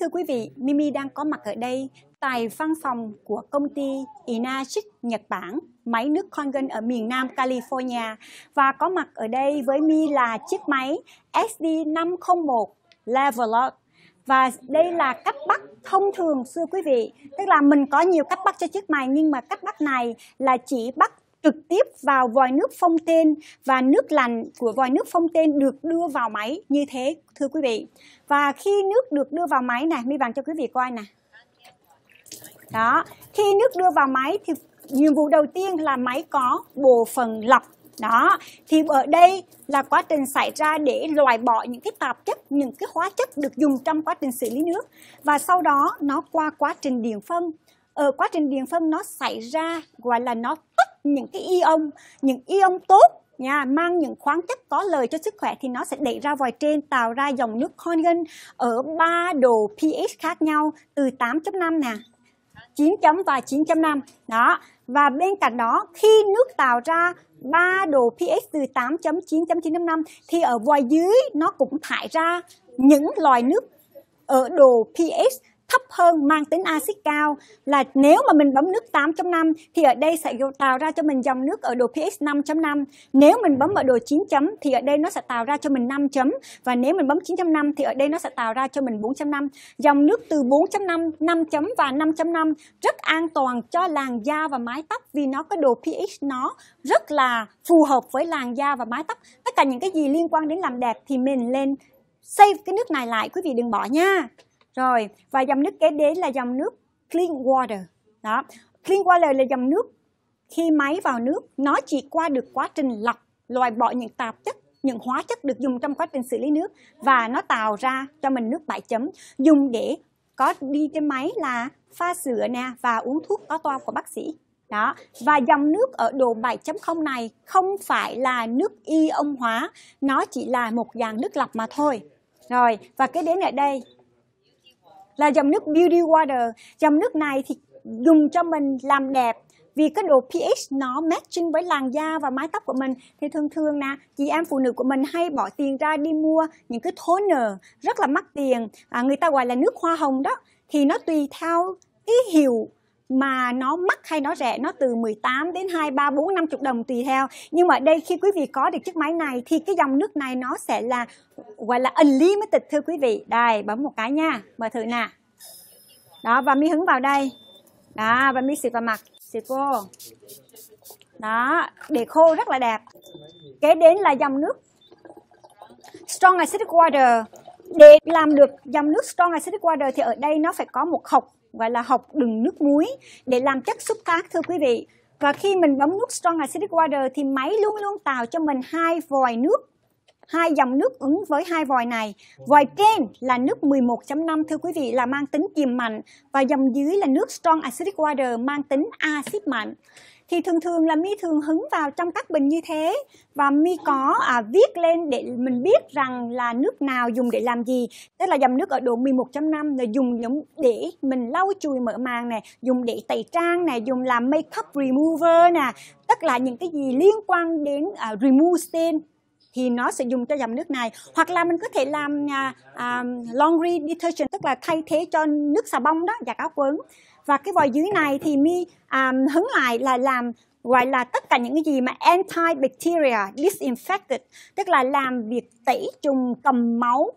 thưa quý vị, Mimi đang có mặt ở đây tại văn phòng của công ty Inajik Nhật Bản, máy nước Kongen ở miền Nam California và có mặt ở đây với Mi là chiếc máy SD501 Levelot. Và đây là cách bắt thông thường xưa quý vị, tức là mình có nhiều cách bắt cho chiếc máy nhưng mà cách bắt này là chỉ bắt trực tiếp vào vòi nước phong tên và nước lạnh của vòi nước phong tên được đưa vào máy như thế thưa quý vị. Và khi nước được đưa vào máy này, mi bằng cho quý vị coi nè. Đó, khi nước đưa vào máy thì nhiệm vụ đầu tiên là máy có bộ phận lọc đó thì ở đây là quá trình xảy ra để loại bỏ những cái tạp chất những cái hóa chất được dùng trong quá trình xử lý nước và sau đó nó qua quá trình điện phân ở ờ, quá trình điện phân nó xảy ra gọi là nó những cái ion những ion tốt nha mang những khoáng chất có lợi cho sức khỏe thì nó sẽ đẩy ra vòi trên tạo ra dòng nước collagen ở ba độ pH khác nhau từ 8.5 nè 9 chấm và 9.5 đó và bên cạnh đó khi nước tạo ra 3 độ pH từ 8.9.955 thì ở vòi dưới nó cũng thải ra những loài nước ở độ pH thấp hơn mang tính axit cao là nếu mà mình bấm nước 8.5 thì ở đây sẽ tạo ra cho mình dòng nước ở độ pH 5.5 nếu mình bấm ở độ 9 chấm thì ở đây nó sẽ tạo ra cho mình 5 chấm và nếu mình bấm 9 năm thì ở đây nó sẽ tạo ra cho mình 4 năm dòng nước từ 4.5 5 chấm và 5 năm rất an toàn cho làn da và mái tóc vì nó có độ pH nó rất là phù hợp với làn da và mái tóc tất cả những cái gì liên quan đến làm đẹp thì mình lên save cái nước này lại quý vị đừng bỏ nha rồi, và dòng nước kế đến là dòng nước clean water. Đó. Clean water là dòng nước khi máy vào nước nó chỉ qua được quá trình lọc, loại bỏ những tạp chất những hóa chất được dùng trong quá trình xử lý nước và nó tạo ra cho mình nước bãi chấm dùng để có đi trên máy là pha sữa nè và uống thuốc có toa của bác sĩ đó và dòng nước ở độ 7.0 này không phải là nước ion hóa nó chỉ là một dạng nước lọc mà thôi rồi và cái đến ở đây là dòng nước Beauty Water. Dòng nước này thì dùng cho mình làm đẹp vì cái độ pH nó matching với làn da và mái tóc của mình thì thường thường nè chị em phụ nữ của mình hay bỏ tiền ra đi mua những cái toner rất là mắc tiền à, người ta gọi là nước hoa hồng đó thì nó tùy theo cái hiệu mà nó mắc hay nó rẻ nó từ 18 đến 2, 3, 4, 50 đồng tùy theo nhưng mà đây khi quý vị có được chiếc máy này thì cái dòng nước này nó sẽ là gọi là unlimited thưa quý vị đây bấm một cái nha mở thử nè đó và mi hứng vào đây đó và mi xịt vào mặt xịt vô đó để khô rất là đẹp kế đến là dòng nước strong acidic water để làm được dòng nước strong acidic water thì ở đây nó phải có một hộc gọi là học đường nước muối để làm chất xúc tác thưa quý vị. Và khi mình bấm nút Strong Acidic Water thì máy luôn luôn tạo cho mình hai vòi nước hai dòng nước ứng với hai vòi này. Vòi trên là nước 11.5 thưa quý vị là mang tính kiềm mạnh và dòng dưới là nước strong acidic water mang tính axit mạnh. Thì thường thường là mi thường hứng vào trong các bình như thế và mi có à, viết lên để mình biết rằng là nước nào dùng để làm gì. Tức là dòng nước ở độ 11.5 là dùng để mình lau chùi mở màng này, dùng để tẩy trang này, dùng làm makeup remover nè, tất là những cái gì liên quan đến uh, remove stain thì nó sẽ dùng cho dòng nước này hoặc là mình có thể làm uh, laundry detergent tức là thay thế cho nước xà bông đó và áo quấn và cái vòi dưới này thì mi um, hứng lại là làm gọi là tất cả những cái gì mà anti bacteria disinfected tức là làm việc tẩy trùng cầm máu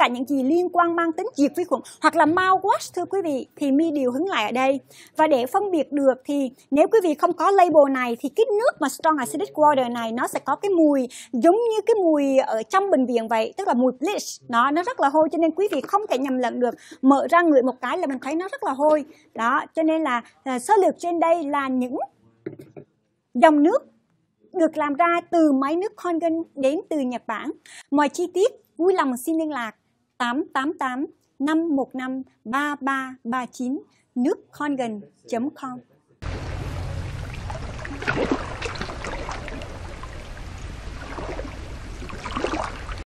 cả những gì liên quan mang tính diệt vi khuẩn hoặc là mouthwash thưa quý vị thì mi điều hứng lại ở đây và để phân biệt được thì nếu quý vị không có label này thì cái nước mà strong acidic water này nó sẽ có cái mùi giống như cái mùi ở trong bệnh viện vậy tức là mùi bleach nó nó rất là hôi cho nên quý vị không thể nhầm lẫn được mở ra người một cái là mình thấy nó rất là hôi đó cho nên là à, sơ lược trên đây là những dòng nước được làm ra từ máy nước Hongan đến từ Nhật Bản. Mọi chi tiết vui lòng xin liên lạc. 888 515 3339 nước con gần.com